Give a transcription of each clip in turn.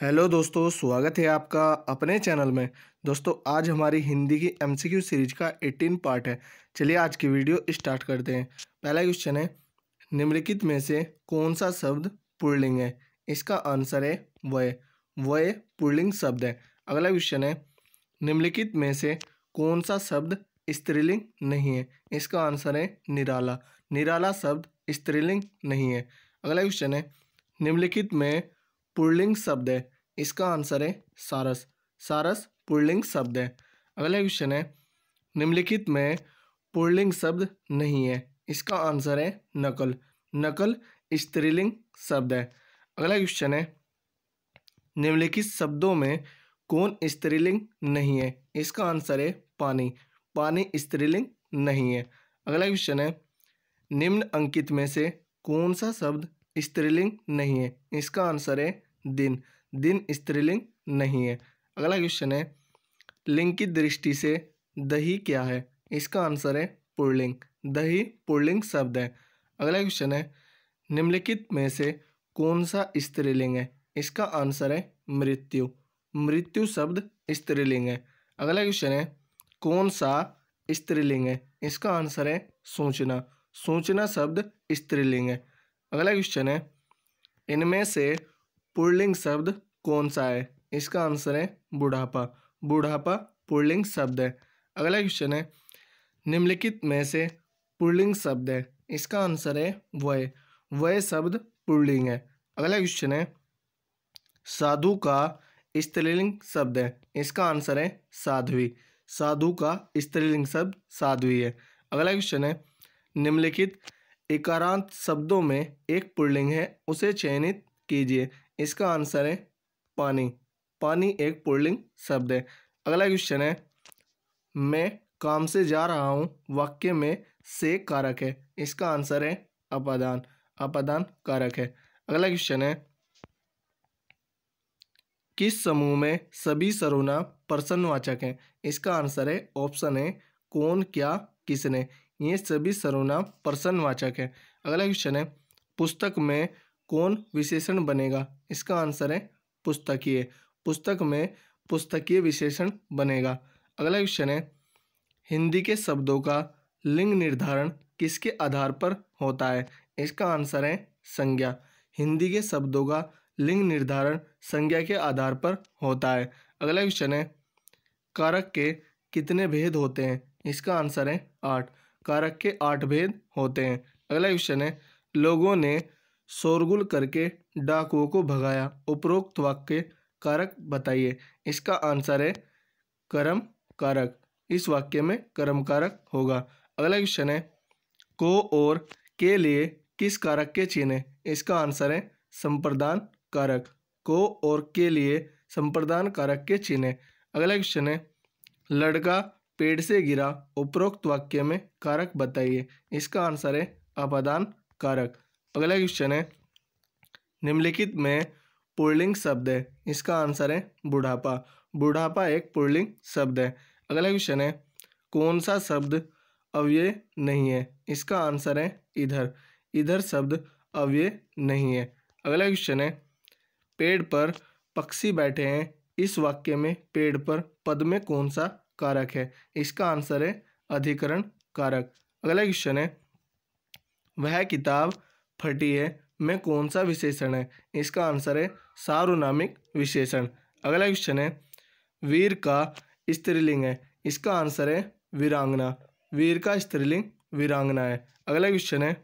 hello दोस्तों स्वागत है आपका अपने चैनल में दोस्तों आज हमारी हिंदी की एमसीक्यू सीरीज का 18 पार्ट है चलिए आज की वीडियो स्टार्ट करते हैं पहला क्वेश्चन है निम्नलिखित में से कौन सा शब्द पुर्लिंग है इसका आंसर है वय वय पुर्लिंग शब्द है अगला क्वेश्चन है निम्नलिखित में से कौन सा शब्द स्त्रीलिंग नहीं है इसका आंसर है निराला निराला शब्द स्त्रीलिंग नहीं है अगला क्वेश्चन है निम्नलिखित में पुर्लिंग शब्द है इसका आंसर है सारस सारस पुर्लिंग शब्द है अगला क्वेश्चन है निम्नलिखित में पुर्लिंग शब्द नहीं है इसका आंसर है नकल नकल स्त्रीलिंग शब्द है अगला क्वेश्चन है निम्नलिखित शब्दों में कौन स्त्रीलिंग नहीं है इसका आंसर है पानी पानी स्त्रीलिंग नहीं है अगला क्वेश्चन है निम्न अंकित में से कौन सा शब्द स्त्रीलिंग नहीं है इसका आंसर है दिन दिन स्त्रीलिंग नहीं है अगला क्वेश्चन है लिंग की दृष्टि से दही क्या है इसका आंसर है पुर्लिंग दही पुरलिंग शब्द है अगला क्वेश्चन है निम्नलिखित में से कौन सा स्त्रीलिंग है इसका आंसर है मृत्यु मृत्यु शब्द स्त्रीलिंग है अगला क्वेश्चन है कौन सा स्त्रीलिंग है इसका आंसर है सूचना सूचना शब्द स्त्रीलिंग है अगला क्वेश्चन है इनमें से पुल्लिंग शब्द कौन सा है इसका आंसर है बुढ़ापा बुढ़ापा पुल्लिंग शब्द है अगला क्वेश्चन है निम्नलिखित में से पुर्लिंग शब्द है इसका आंसर है वय वय शब्द पुल्लिंग है अगला क्वेश्चन है साधु का स्त्रीलिंग शब्द है इसका आंसर है साध्वी साधु का स्त्रीलिंग शब्द साध्वी है अगला क्वेश्चन है निम्नलिखित इकारांत शब्दों में एक पुल्लिंग है उसे चयनित कीजिए इसका आंसर है पानी पानी एक पुर्लिंग शब्द है अगला क्वेश्चन है मैं काम से जा रहा हूँ वाक्य में से कारक है इसका आंसर है अपादान अपादान कारक है अगला क्वेश्चन है किस समूह में सभी सरोना प्रसन्नवाचक हैं इसका आंसर है ऑप्शन है कौन क्या किसने ये सभी सरोना प्रसन्नवाचक है अगला क्वेश्चन है पुस्तक में कौन विशेषण बनेगा इसका आंसर है पुस्तकीय पुस्तक में पुस्तकीय विशेषण बनेगा अगला क्वेश्चन है हिंदी के शब्दों का लिंग निर्धारण किसके आधार पर होता है इसका आंसर है संज्ञा हिंदी के शब्दों का लिंग निर्धारण संज्ञा के आधार पर होता है अगला क्वेश्चन है कारक के कितने भेद होते हैं इसका आंसर है आठ कारक के आठ भेद होते हैं अगला क्वेश्चन है लोगों ने शोरगुल करके डाकुओं को भगाया उपरोक्त वाक्य कारक बताइए इसका आंसर है कर्म कारक इस वाक्य में कर्म कारक होगा अगला क्वेश्चन है को और के लिए किस कारक के चिन्ह है इसका आंसर है संप्रदान कारक को और के लिए संप्रदान कारक के चिन्ह है अगला क्वेश्चन है लड़का पेड़ से गिरा उपरोक्त वाक्य में कारक बताइए इसका आंसर है अपादान कारक अगला क्वेश्चन है निम्नलिखित में पुर्लिंग शब्द है इसका आंसर है बुढ़ापा बुढ़ापा एक पुर्लिंग शब्द है अगला क्वेश्चन है कौन सा शब्द अव्यय नहीं है इसका आंसर है इधर इधर शब्द अव्यय नहीं है अगला क्वेश्चन है पेड़ पर पक्षी बैठे हैं इस वाक्य में पेड़ पर पद में कौन सा कारक है इसका आंसर है अधिकरण कारक अगला क्वेश्चन है वह किताब फटीय में कौन सा विशेषण है इसका आंसर है सार्वनामिक विशेषण अगला क्वेश्चन है वीर का स्त्रीलिंग है इसका आंसर है वीरांगना वीर का स्त्रीलिंग वीरांगना है अगला क्वेश्चन है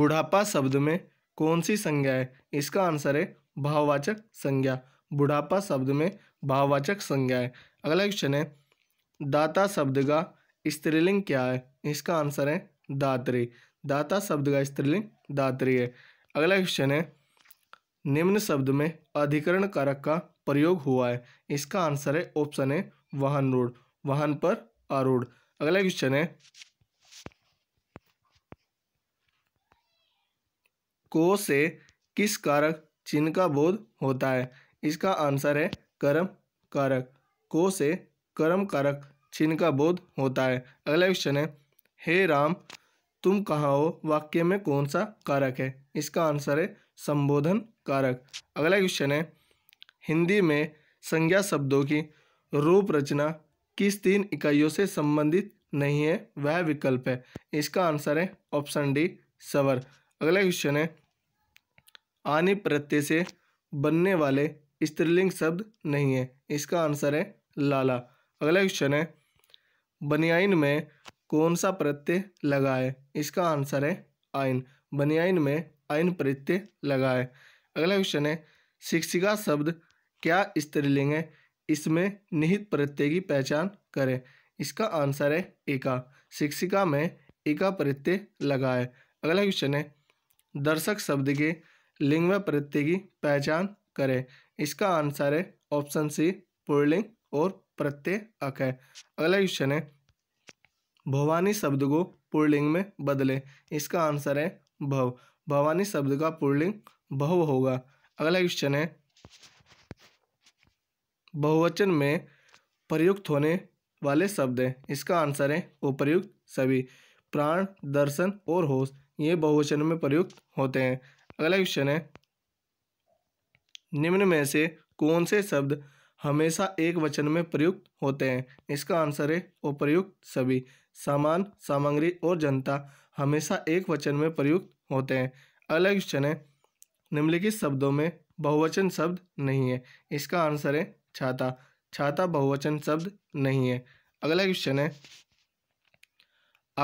बुढ़ापा शब्द में कौन सी संज्ञा है इसका आंसर है भाववाचक संज्ञा बुढ़ापा शब्द में भाववाचक संज्ञा है अगला क्वेश्चन है दाता शब्द का स्त्रीलिंग क्या है इसका आंसर है दात्री दाता शब्द का स्त्रीलिंग दात्री है अगला क्वेश्चन है निम्न शब्द में अधिकरण कारक का प्रयोग हुआ है इसका आंसर है ऑप्शन है वाहन रोड वाहन पर आरूढ़ अगला क्वेश्चन है को से किस कारक चिन्ह का बोध होता है इसका आंसर है कर्म कारक को से कर्म कारक चिन्ह का बोध होता है अगला क्वेश्चन है हे राम तुम कहाँ हो वाक्य में कौन सा कारक है इसका आंसर है संबोधन कारक अगला क्वेश्चन है हिंदी में संज्ञा शब्दों की रूप रचना किस तीन इकाइयों से संबंधित नहीं है वह विकल्प है इसका आंसर है ऑप्शन डी सवर अगला क्वेश्चन है आनि प्रत्यय से बनने वाले स्त्रीलिंग शब्द नहीं है इसका आंसर है लाला अगला क्वेश्चन है बनियाइन में कौन सा प्रत्यय लगा है इसका आंसर है आयन बनियाइन में आयन प्रत्यय लगा है अगला क्वेश्चन है शिक्षिका शब्द क्या स्त्रीलिंग है इसमें निहित प्रत्यय की पहचान करें इसका आंसर है एका शिक्षिका में एका प्रत्यय लगा है अगला क्वेश्चन है दर्शक शब्द के लिंग में प्रत्यय की पहचान करें इसका आंसर है ऑप्शन सी पुर्लिंग और प्रत्यय अक है अगला क्वेश्चन है भवानी शब्द को पुर्लिंग में बदलें इसका आंसर है भव भवानी शब्द का पुर्लिंग भव होगा अगला क्वेश्चन है बहुवचन में प्रयुक्त होने वाले शब्द हैं इसका आंसर है उपयुक्त सभी प्राण दर्शन और होश ये बहुवचन में प्रयुक्त होते हैं अगला क्वेश्चन है निम्न में से कौन से शब्द हमेशा एक वचन में प्रयुक्त होते हैं इसका आंसर है उपयुक्त सभी सामान सामग्री और जनता हमेशा एक वचन में प्रयुक्त होते हैं अलग क्वेश्चन है निम्नलिखित शब्दों में बहुवचन शब्द नहीं है इसका आंसर है छाता छाता बहुवचन शब्द नहीं है अगला क्वेश्चन है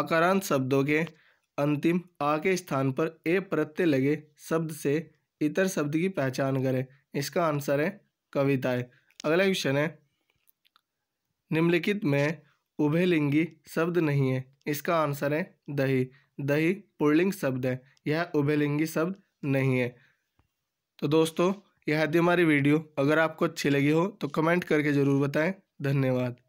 आकारांत शब्दों के अंतिम आ के स्थान पर ए प्रत्यय लगे शब्द से इतर शब्द की पहचान करें इसका आंसर है कविताएं अगला क्वेश्चन है निम्नलिखित में उभयलिंगी शब्द नहीं है इसका आंसर है दही दही पुर्लिंग शब्द है यह उभयलिंगी शब्द नहीं है तो दोस्तों यह थी हमारी वीडियो अगर आपको अच्छी लगी हो तो कमेंट करके ज़रूर बताएं धन्यवाद